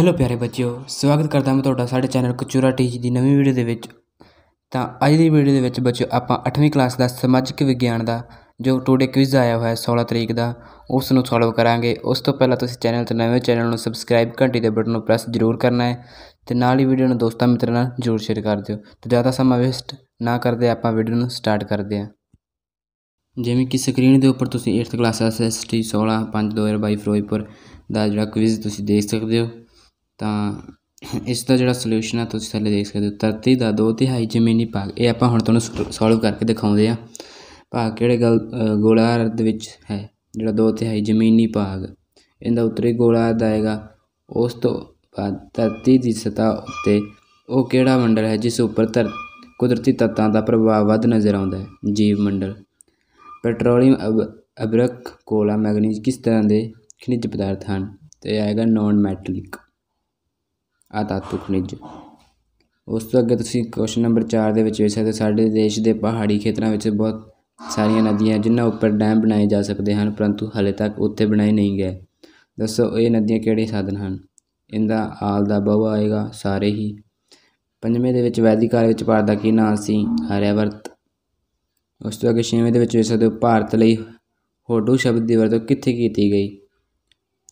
hello ਪਿਆਰੇ ਬੱਚਿਓ ਸਵਾਗਤ ਕਰਦਾ ਮੈਂ ਤੁਹਾਡਾ ਸਾਡੇ ਚੈਨਲ ਕਚੂਰਾ ਟੀਚ ਦੀ ਨਵੀਂ ਵੀਡੀਓ ਦੇ ਵਿੱਚ ਤਾਂ ਅੱਜ ਦੀ ਵੀਡੀਓ ਦੇ ਵਿੱਚ ਬੱਚਿਓ ਆਪਾਂ 8ਵੀਂ ਕਲਾਸ ਦਾ ਸਮਾਜਿਕ ਵਿਗਿਆਨ ਦਾ ਜੋ ਟੂਡੇ ਕੁਇਜ਼ ਆਇਆ ਹੋਇਆ ਹੈ 16 ਤਰੀਕ ਦਾ ਉਸ ਨੂੰ ਸੋਲਵ ਕਰਾਂਗੇ ਉਸ ਤੋਂ ਪਹਿਲਾਂ ਤੁਸੀਂ ਚੈਨਲ ਤੇ ਨਵੇਂ ਚੈਨਲ ਨੂੰ ਸਬਸਕ੍ਰਾਈਬ ਘੰਟੀ ਦੇ ਬਟਨ ਨੂੰ ਪ੍ਰੈਸ ਜ਼ਰੂਰ ਕਰਨਾ ਹੈ ਤੇ ਨਾਲ ਹੀ ਵੀਡੀਓ ਨੂੰ ਦੋਸਤਾਂ ਮਿੱਤਰਾਂ ਨਾਲ ਜ਼ਰੂਰ ਸ਼ੇਅਰ ਕਰ ਦਿਓ ਤੇ ਜ਼ਿਆਦਾ ਸਮਾਂ ਵੇਸਟ ਨਾ ਕਰਦੇ ਆਪਾਂ ਵੀਡੀਓ ਨੂੰ ਸਟਾਰਟ ਕਰਦੇ ਹਾਂ ਜਿਵੇਂ ਕਿ ਸਕਰੀਨ ਦੇ ਉੱਪਰ ਤੁਸੀਂ 8th ਕਲਾਸ ਐਸਐਸਟੀ 16 5 2022 ਫਿਰੋਜ਼ਪੁਰ ਦਾ ਜਿਹੜਾ ਕੁਇਜ਼ ਤੁਸੀਂ ਦੇਖ ਸਕਦੇ ਹੋ ਤਾਂ ਇਸ ਦਾ ਜਿਹੜਾ ਸੋਲੂਸ਼ਨ ਆ ਤੁਸੀਂ ਥੱਲੇ ਦੇਖ ਸਕਦੇ ਹੋ ਧਰਤੀ ਦਾ 2 ਤਿਹਾਈ ਜ਼ਮੀਨੀ ਭਾਗ ਇਹ ਆਪਾਂ ਹੁਣ ਤੁਹਾਨੂੰ ਸੋਲਵ ਕਰਕੇ ਦਿਖਾਉਂਦੇ ਆ ਭਾਗ ਕਿਹੜੇ ਗਲ ਗੋਲਾਰ ਦੇ ਵਿੱਚ ਹੈ ਜਿਹੜਾ 2 ਤਿਹਾਈ ਜ਼ਮੀਨੀ ਭਾਗ ਇਹਦਾ ਉੱਤਰੀ ਗੋਲਾਰਧ ਆਏਗਾ ਉਸ ਤੋਂ ਬਾਅਦ ਧਰਤੀ ਦੀ ਸਤਾ ਉੱਤੇ ਉਹ ਕਿਹੜਾ ਮੰਡਲ ਹੈ ਜਿਸ ਉੱਪਰ ਧਰ ਕੁਦਰਤੀ ਤੱਤਾਂ ਦਾ ਪ੍ਰਭਾਵ ਵੱਧ ਨਜ਼ਰ ਆਉਂਦਾ ਹੈ ਜੀਵ ਮੰਡਲ ਪੈਟਰੋਲੀਅਮ ਅਬਰਕ ਕੋਲਾ ਮੈਗਨੀਜ਼ ਕਿਸ ਤਰ੍ਹਾਂ ਦੇ ਖਣਿਜ ਪਦਾਰਥ ਹਨ ਤੇ ਆਏਗਾ ਨਾਨ ਮੈਟਲਿਕ ਆ ਧਾਤੂ ਖਣਿਜ ਉਸ ਤੋਂ ਅੱਗੇ ਤੁਸੀਂ ਕੁਐਸਚਨ ਨੰਬਰ 4 ਦੇ ਵਿੱਚ ਵੇਖ ਸਕਦੇ ਸਾਡੇ ਦੇਸ਼ ਦੇ ਪਹਾੜੀ ਖੇਤਰਾਂ ਵਿੱਚ ਬਹੁਤ ਸਾਰੀਆਂ ਨਦੀਆਂ ਜਿਨ੍ਹਾਂ ਉੱਪਰ ਡੈਮ ਬਣਾਏ ਜਾ ਸਕਦੇ ਹਨ ਪਰੰਤੂ ਹਲੇ ਤੱਕ ਉੱਥੇ ਬਣਾਏ ਨਹੀਂ ਗਏ ਦੱਸੋ ਇਹ ਨਦੀਆਂ ਕਿਹੜੇ ਸਾਧਨ ਹਨ ਇਹਦਾ ਆਲ ਦਾ ਬਹੁ ਆਏਗਾ ਸਾਰੇ ਹੀ ਪੰਜਵੇਂ ਦੇ ਵਿੱਚ ਵੈਦਿਕ ਕਾਲ ਵਿੱਚ ਪੜਦਾ ਦਾ ਕੀ ਨਾਮ ਸੀ ਹਰਿਆਵਰਤ ਉਸ ਤੋਂ ਅੱਗੇ ਛੇਵੇਂ ਦੇ ਵਿੱਚ ਵੇਖ ਸਕਦੇ ਹੋ ਭਾਰਤ ਲਈ ਹੋਡੂ ਸ਼ਬਦ ਦੀ ਵਰਤੋਂ ਕਿੱਥੇ ਕੀਤੀ ਗਈ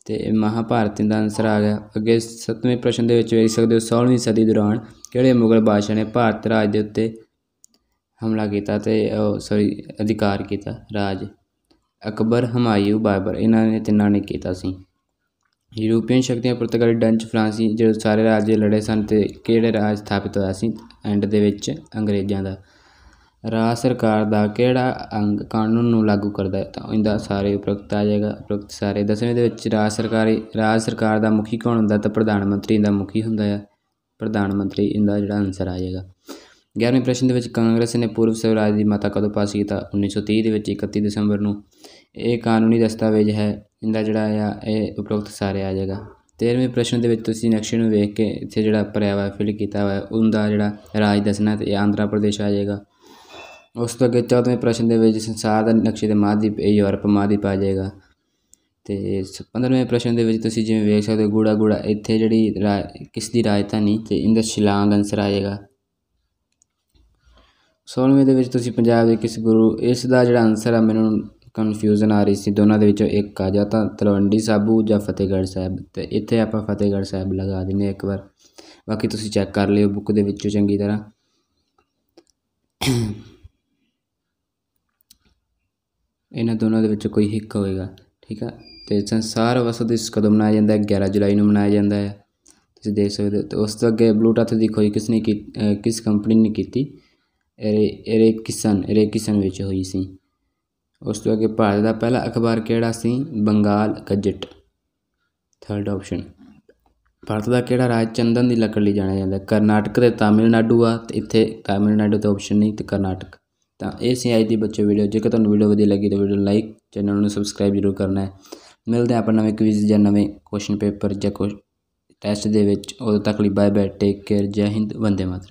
ਤੇ ਮਹਾਭਾਰਤ ਦਾ ਆਨਸਰ ਆ ਗਿਆ ਅੱਗੇ 7ਵੇਂ ਪ੍ਰਸ਼ਨ ਦੇ ਵਿੱਚ ਵੇਖ ਸਕਦੇ ਹੋ 16ਵੀਂ ਸਦੀ ਦੌਰਾਨ ਕਿਹੜੇ ਮੁਗਲ ਬਾਦਸ਼ਾਹ ਨੇ ਭਾਰਤ ਰਾਜ ਦੇ ਉੱਤੇ ਹਮਲਾ ਕੀਤਾ ਤੇ ਸੌਰੀ ਅਧਿਕਾਰ ਕੀਤਾ ਰਾਜ ਅਕਬਰ ਹਮਾਇੂ ਬਾਬਰ ਇਹਨਾਂ ਨੇ ਤਿੰਨਾਂ ਨੇ ਕੀਤਾ ਸੀ ਯੂਰੋਪੀਅਨ ਸ਼ਕਤੀਆਂ ਪੁਰਤਗਾਲ ਡੰਚ ਫਰਾਂਸੀ ਜਿਹੜੇ ਸਾਰੇ ਰਾਜੇ ਲੜੇ ਸਨ ਤੇ ਕਿਹੜੇ ਰਾਜ ਸਥਾਪਿਤ ਹੋਇਆ ਸੀ ਐਂਡ ਦੇ ਵਿੱਚ ਅੰਗਰੇਜ਼ਾਂ ਦਾ ਰਾਜ ਸਰਕਾਰ ਦਾ ਕਿਹੜਾ ਅੰਗ ਕਾਨੂੰਨ ਨੂੰ ਲਾਗੂ ਕਰਦਾ ਹੈ ਤਾਂ ਇਹਦਾ ਸਾਰੇ ਉਪਰਕਤ ਆ ਜਾਏਗਾ ਉਪਰਕਤ ਸਾਰੇ ਦਸਵੇਂ ਦੇ ਵਿੱਚ ਰਾਜ ਸਰਕਾਰੀ ਰਾਜ ਸਰਕਾਰ ਦਾ ਮੁਖੀ ਕੌਣ ਹੁੰਦਾ ਤਾਂ ਪ੍ਰਧਾਨ ਮੰਤਰੀ ਦਾ ਮੁਖੀ ਹੁੰਦਾ ਹੈ ਪ੍ਰਧਾਨ ਮੰਤਰੀ ਇਹਦਾ ਜਿਹੜਾ ਆਨਸਰ ਆ ਜਾਏਗਾ 11ਵੇਂ ਪ੍ਰਸ਼ਨ ਦੇ ਵਿੱਚ ਕਾਂਗਰਸ ਨੇ ਪੂਰਵ ਸਵਰਾਜ ਦੀ ਮਤਾ ਕਦੋਂ ਪਾਸ ਕੀਤਾ 1930 ਦੇ ਵਿੱਚ 31 ਦਸੰਬਰ ਨੂੰ ਇਹ ਕਾਨੂੰਨੀ ਦਸਤਾਵੇਜ਼ ਹੈ ਇਹਦਾ ਜਿਹੜਾ ਆ ਇਹ ਉਪਰਕਤ ਸਾਰੇ ਆ ਜਾਏਗਾ 13ਵੇਂ ਪ੍ਰਸ਼ਨ ਦੇ ਵਿੱਚ ਤੁਸੀਂ ਨਕਸ਼ੇ ਨੂੰ ਵੇਖ ਕੇ ਇੱਥੇ ਜਿਹੜਾ ਭਰਿਆ ਹੋਇਆ ਫਿਲ ਕੀਤਾ ਹੋਇਆ ਉਹਦਾ ਜਿਹੜਾ ਰਾਜ ਦੱਸਣਾ ਤੇ ਆਂਧਰਾ ਪ੍ਰਦੇਸ਼ ਆ ਜਾਏਗਾ ਉਸ ਤੋਂ ਅੱਗੇ ਚੌਥੇ ਪ੍ਰਸ਼ਨ ਦੇ ਵਿੱਚ ਸੰਸਾਰ ਦਾ ਨਕਸ਼ੇ ਦੇ ਮਾਧਿਪ ਇਹ ਯੂਰਪ ਮਾਧਿਪ ਆ ਜਾਏਗਾ ਤੇ 15ਵੇਂ ਪ੍ਰਸ਼ਨ ਦੇ ਵਿੱਚ ਤੁਸੀਂ ਜਿਵੇਂ ਵੇਖ ਸਕਦੇ ਗੂੜਾ ਗੂੜਾ ਇੱਥੇ ਜਿਹੜੀ ਕਿਸ ਦੀ ਰਾਜਧਾਨੀ ਤੇ ਇਹਦਾ ਸ਼ਿਲਾਂਗ ਆਨਸਰ ਆਏਗਾ 16ਵੇਂ ਦੇ ਵਿੱਚ ਤੁਸੀਂ ਪੰਜਾਬ ਦੇ ਕਿਸ ਗੁਰੂ ਇਸ ਦਾ ਜਿਹੜਾ ਅਨਸਰ ਆ ਮੈਨੂੰ ਕਨਫਿਊਜ਼ਨ ਆ ਰਹੀ ਸੀ ਦੋਨਾਂ ਦੇ ਵਿੱਚੋਂ ਇੱਕ ਆ ਜਾਂ ਤਾਂ ਤਲਵੰਡੀ ਸਾਬੂ ਜਾਂ ਫਤਿਹਗੜ੍ਹ ਸਾਹਿਬ ਤੇ ਇੱਥੇ ਆਪਾਂ ਫਤਿਹਗੜ੍ਹ ਸਾਹਿਬ ਲਗਾ ਦਿੰਨੇ ਇੱਕ ਵਾਰ ਬਾਕੀ ਤੁਸੀਂ ਚੈੱਕ ਕਰ ਲਿਓ ਬੁੱਕ ਦੇ ਵਿੱਚੋਂ ਚੰਗੀ ਤਰ੍ਹਾਂ ਇਹਨਾਂ ਦੋਨਾਂ ਦੇ ਵਿੱਚ ਕੋਈ ਹਿੱਕ ਹੋਏਗਾ ਠੀਕ ਆ ਤੇ ਸੰਸਾਰ ਵਸਤ ਇਸ ਕਦਮ ਮਨਾਇਆ ਜਾਂਦਾ ਹੈ 11 ਜੁਲਾਈ ਨੂੰ ਮਨਾਇਆ ਜਾਂਦਾ ਹੈ ਤੁਸੀਂ ਦੇਖ ਸਕਦੇ ਹੋ ਤੇ ਉਸ ਤੋਂ ਅੱਗੇ ਬਲੂਟੁੱਥ ਦੀ ਖੋਜ ਕਿਸ ਨੇ ਕਿਸ ਕੰਪਨੀ ਨੇ ਕੀਤੀ ਇਹ ਕਿਸਨ ਇਹ ਕਿਸਨ ਵਿੱਚ ਹੋਈ ਸੀ ਉਸ ਤੋਂ ਅੱਗੇ ਭਾਰਤ ਦਾ ਪਹਿਲਾ ਅਖਬਾਰ ਕਿਹੜਾ ਸੀ Bengal gazette third option Bharat ਦਾ ਕਿਹੜਾ ਰਾਜ ਚੰਦਨ ਦੀ ਲੱਕੜ ਲਈ ਜਾਣਿਆ ਜਾਂਦਾ ਕਰਨਾਟਕ ਤੇ ਤਾਮਿਲਨਾਡੂ ਆ ਤੇ ਇੱਥੇ ਤਾਮਿਲਨਾਡੂ ਤੇ ਆਪਸ਼ਨ ਨਹੀਂ ਤੇ ਕਰਨਾਟਕ ਤਾਂ ਇਹ ਸੀ ਅੱਜ ਦੀ ਬੱਚੇ ਵੀਡੀਓ ਜੇਕਰ ਤੁਹਾਨੂੰ ਵੀਡੀਓ ਵਧੀਆ ਲੱਗੀ ਤਾਂ ਵੀਡੀਓ ਲਾਈਕ ਚੈਨਲ ਨੂੰ ਸਬਸਕ੍ਰਾਈਬ ਜ਼ਰੂਰ ਕਰਨਾ ਹੈ ਮਿਲਦੇ ਆਪਾਂ ਨਵੇਂ ਕੁਇਜ਼ ਜਾਂ ਨਵੇਂ ਕੁਐਸਚਨ ਪੇਪਰ ਜਾਂ ਕੋਈ ਟੈਸਟ ਦੇ ਵਿੱਚ ਉਦੋਂ ਤੱਕ ਲਈ ਬਾਏ ਬਾਏ ਟੇਕ ਕੇਅਰ ਜੈ ਹਿੰਦ ਵੰਦੇ ਮਾਤਰਮ